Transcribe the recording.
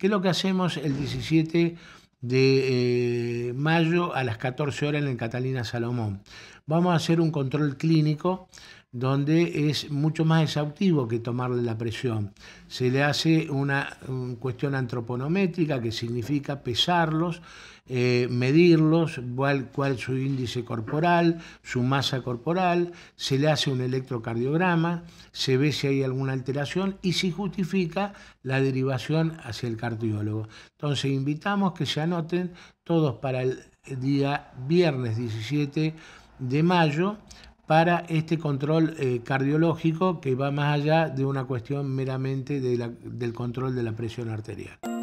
¿Qué es lo que hacemos el 17 de eh, mayo a las 14 horas en el Catalina Salomón. Vamos a hacer un control clínico donde es mucho más exhaustivo que tomarle la presión. Se le hace una, cuestión antroponométrica, que significa pesarlos, eh, medirlos, cuál, es su índice corporal, su masa corporal, se le hace un electrocardiograma, se ve si hay alguna alteración y si justifica la derivación hacia el cardiólogo. Entonces invitamos que se anoten todos para el día viernes 17 de mayo para este control eh, cardiológico que va más allá de una cuestión meramente del control de la presión arterial.